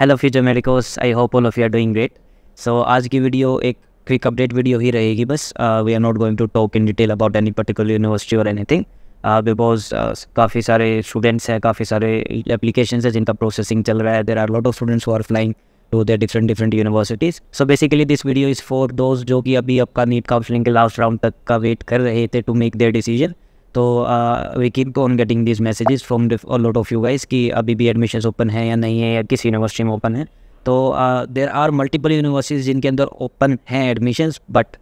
Hello future medicos I hope all of you are doing great so आज की video एक quick update video ही रहेगी बस we are not going to talk in detail about any particular university और anything because काफ़ी सारे students हैं काफ़ी सारे एप्लीकेशन है जिनका प्रोसेसिंग चल रहा है there are lot of students are flying to there different different universities so basically this video is for those जो कि अभी आपका नीट काउंसलिंग के लास्ट राउंड तक का वेट कर रहे थे to make their decision so we keep on getting this messages from lot of you guys कि अभी भी एडमिशन ओपन है या नहीं है या किस यूनिवर्सिटी में ओपन है तो देर आर मल्टीपल यूनिवर्सिटीज़ जिनके अंदर ओपन हैं admissions but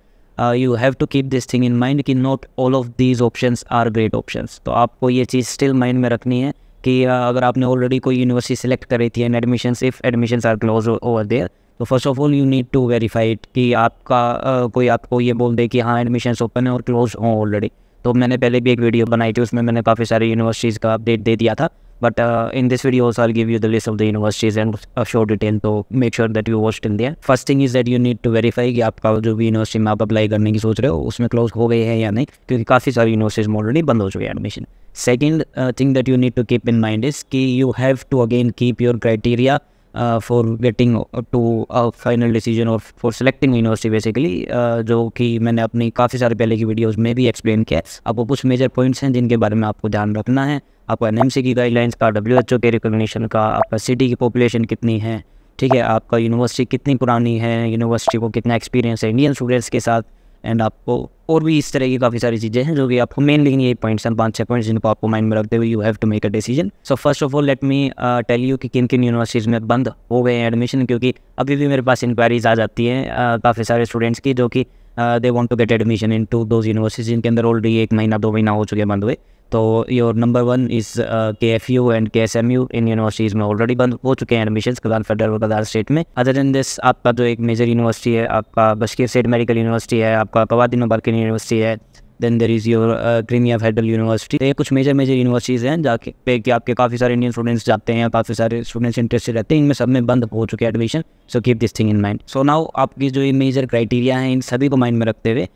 you have to keep this thing in mind कि not all of these option are great option तो आपको ये चीज़ स्टिल माइंड में रखनी है कि अगर आपने ऑलरेडी कोई यूनिवर्सिटी सेलेक्ट करी थी and admission if admission are close over there तो first of all you need to verify कि आपका कोई आपको ये बोल दे कि हाँ एडमिशन ओपन है और क्लोज हों ऑलरेडी तो मैंने पहले भी एक वीडियो बनाई थी उसमें मैंने काफ़ी सारी यूनिवर्सिटीज़ का अपडेट दे दिया था but in this video also give you the list of the universities and and detail तो make sure that you watch इन दिया first thing is that you need to verify कि आपका जो भी यूनिवर्सिटी में आप अप्लाई करने की सोच रहे हो उसमें क्लोज हो गई है या नहीं क्योंकि काफ़ी सारी यूनिवर्सिटीज ऑलरेडी बंद हो चुकी है admission second thing that you need to keep in mind is कि you have to again keep your criteria for getting to final decision और फॉर सेलेक्टिंग यूनिवर्सिटी बेसिकली जो कि मैंने अपनी काफ़ी सारे पहले की वीडियोस में भी एक्सप्लेन किया है आपको कुछ मेजर पॉइंट्स हैं जिनके बारे में आपको ध्यान रखना है आपको एन की गाइडलाइंस का डब्ल्यू एच ओ के रिकोगशन का आपका सिटी की पॉपुलेशन कितनी है ठीक है आपका यूनिवर्सिटी कितनी पुरानी है यूनिवर्सिटी को कितना एक्सपीरियंस है इंडियन स्टूडेंट्स के साथ एंड आपको और भी इस तरह की काफ़ी सारी चीज़ें हैं जो कि आपको मेनली ये पॉइंट्स हैं पाँच छः पॉइंट्स जिनको आपको माइंड में रखते हुए you have to make a decision so first of all let me tell you कि किन किन यूनिवर्सिटीज़ में बंद हो गए हैं एडमिशन क्योंकि अभी भी मेरे पास इंक्वायरीज आ जाती हैं uh, काफ़ी सारे स्टूडेंट्स की जो कि they want to get admission in to those universities जिनके अंदर ऑलरेडी एक महीना दो महीना हो चुके हैं बंद हुए तो your number one is K F U and K S M U इन यूनिवर्सिटीज़ में ऑलरेडी बंद हो चुके हैं एडमिशन कदार फेडरल और कदार स्टेट में अदर इन दिस आपका जो तो एक मेजर यूनिवर्सिटी है आपका बशकीर स्टेट मेडिकल यूनिवर्सिटी है आपका कवादिन बालकन यूनिवर्सिटी है then there is your Crimea federal university ये कुछ मेजर मेजर यूनिवर्सिटीज़ हैं जाके पे कि आपके काफ़ी सारे इंडियन स्टूडेंट्स जाते हैं काफ़ी सारे स्टूडेंट्स इंटरेस्टेड रहते हैं इनमें सब में बंद हो चुके हैं admission so keep this thing in mind so now आपकी जो ये मेजर क्राइटेरिया है इन सभी को माइंड में रखते हुए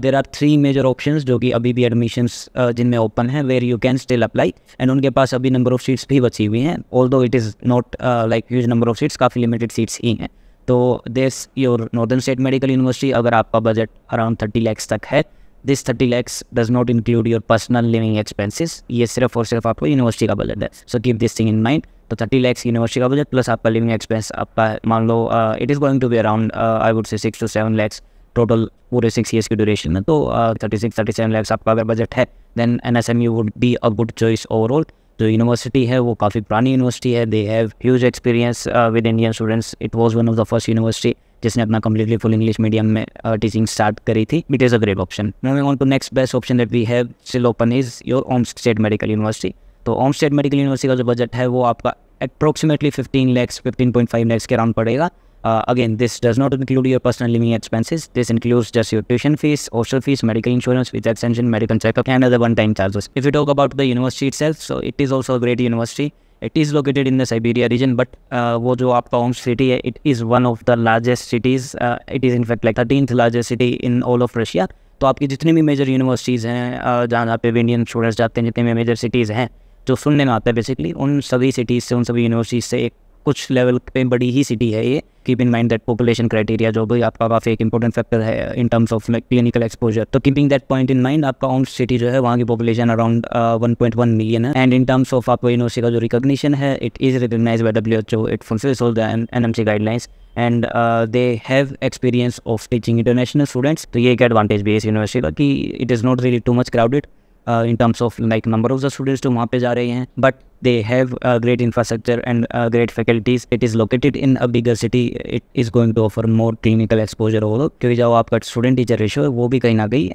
there are three major option जो कि अभी भी एडमिशन्स uh, जिनमें ओपन है where you can still apply and उनके पास अभी नंबर ऑफ सीट्स भी बची हुई हैं although it is not like huge number of seats काफ़ी लिमिटेड सीट्स ही हैं तो this your northern state medical university अगर आपका बजट अराउंड थर्टी लैक्स तक है this thirty lakhs does not include your personal living expenses ये सिर्फ और सिर्फ आपको यूनिवर्सिटी का बजट है so keep this thing in mind तो थर्टी लैक्स यूनिवर्सिटी का बजट प्लस आपका लिविंग एक्सपेंस आपका मान लो it is going to be around I would say six to seven lakhs total पूरे सिक्स ईयर्स की ड्यूरेशन में तो thirty six thirty seven lakhs आपका अगर बजट है then N S M U would be a good choice overall जो university है वो काफ़ी पुरानी यूनिवर्सिटी है they have huge experience with Indian students it was one of the first university जिसने अपना कम्प्लीटली फुल इंग्लिश मीडियम में teaching start करी थी it is a great option moving on to next best option that we have still open is your ओम state medical university तो ओम state medical university का जो बजट है वो आपका approximately fifteen lakhs fifteen point five lakhs के अराउंड पड़ेगा Uh, again, this does not include your personal living expenses. This includes just your tuition fees, hostel fees, medical insurance, with extension, medical checkup, and other one-time charges. If you talk about the university itself, so it is also a great university. It is located in the Siberia region, but uh, Vojo city, it is one of the largest cities. Uh, it is in fact like 13th largest city in all of Russia. तो आपकी जितनी भी major universities हैं uh, जहाँ आप पे भी Indian students जाते हैं जितने भी major cities हैं जो सुनने में आते है basically, उन सभी cities से उन सभी universities से एक कुछ लेवल पे बड़ी ही सिटी है ये keep in mind that population criteria जो भी आपका काफ़ी एक इंपॉर्टेंट फैक्टर है in terms of like clinical exposure तो keeping that point in mind आपका ऑन सिटी जो है वहाँ की population around one point one million है एंड इन टर्म्स ऑफ आपको यूनिवर्सिटी का जो रिकोगशन है it is recognise by W H O it fulfils all the N M C guidelines and they have experience of teaching international students तो ये एक advantage भी है इस यूनिवर्सिटी का कि it is not really too much crowded Uh, in terms of like number of the students to वहाँ पे जा रहे हैं but they have a great infrastructure and uh, great faculties. It is located in a bigger city. It is going to offer more clinical exposure also. क्योंकि जब आपका student teacher ratio, है वो भी कहीं ना कहीं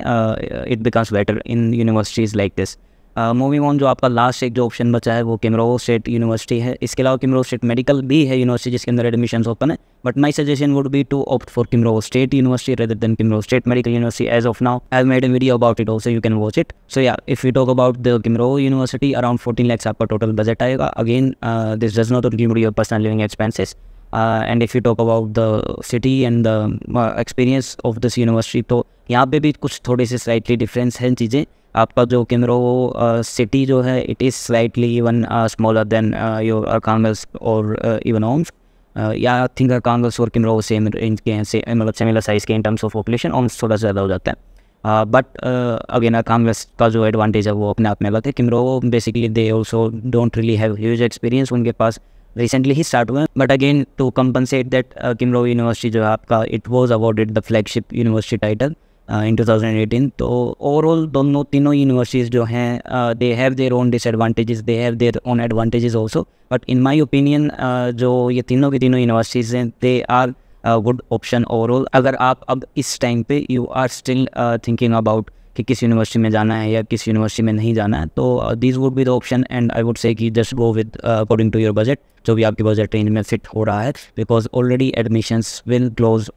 like this. Moving uh, on जो आपका लास्ट एक जो ऑप्शन बचा है वो किमरो स्टेट यूनिवर्सिटी है इसके अलावा किमरो स्टेट मेडिकल भी है यूनिवर्सिटी जिसके अंदर एडमिशन ओपन है but my suggestion would be to opt for Kemerovo state university rather than Kemerovo state medical university as of now I made a video about it also you can watch it so yeah if you talk about the Kemerovo university around fourteen lakhs आपका total budget आएगा again this does not include your personal living expenses Uh, and if you talk about the city and the uh, experience of this university तो यहाँ पे भी कुछ थोड़े से slightly difference हैं चीज़ें आपका जो कैमरो वो सिटी uh, जो है it is slightly even smaller than your congress और इवन ओम्स या आई थिंक कांग्रेस और कैमरो सेम रेंज के हैं से मतलब सेमिलर साइज़ के in terms of population Omsk थोड़ा ज़्यादा हो जाता है बट अगेन कांग्रेस का जो एडवांटेज है वो अपने आप में अलग है कैमरो basically they also don't really have huge experience उनके पास रिसेंटली ही स्टार्ट हुए हैं but again to compensate that किमरो यूनिवर्सिटी जो आपका it was awarded the flagship university title in two thousand eighteen तो ओवरऑल दोनों तीनों यूनिवर्सिटीज़ जो हैं they have their own disadvantages they have their own advantages also but in my opinion जो ये तीनों की तीनों यूनिवर्सिटीज़ हैं they are good option overall अगर आप अब इस टाइम पे you are still thinking about कि किस यूनिवर्सिटी में जाना है या किस यूनिवर्सिटी में नहीं जाना है तो this would be the option and I would say कि just go with according to your budget जो भी आपके बजट रेंज में फिट हो रहा है because already admissions will close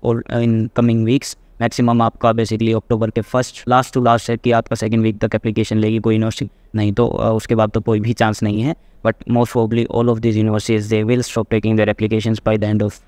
in coming weeks maximum आपका बेसिकली अक्टूबर के फर्स्ट लास्ट टू लास्ट है कि आपका सेकेंड वीक तक एप्लीकेशन लेगी कोई यूनिवर्सिटी नहीं तो उसके बाद तो कोई भी चांस नहीं है but most probably all of this universities they will stop taking their application by the end of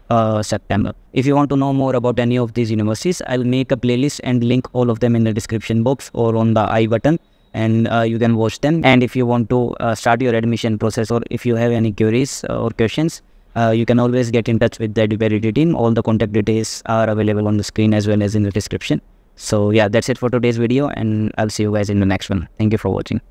September if you want to know more about any of this universities I will make a playlist and link all of them in the description box और on the I button and you can watch watch and if you want to start your admission process और if you have any queries और question Uh, you can always get in touch with the Eduparity team. All the contact details are available on the screen as well as in the description. So yeah, that's it for today's video and I'll see you guys in the next one. Thank you for watching.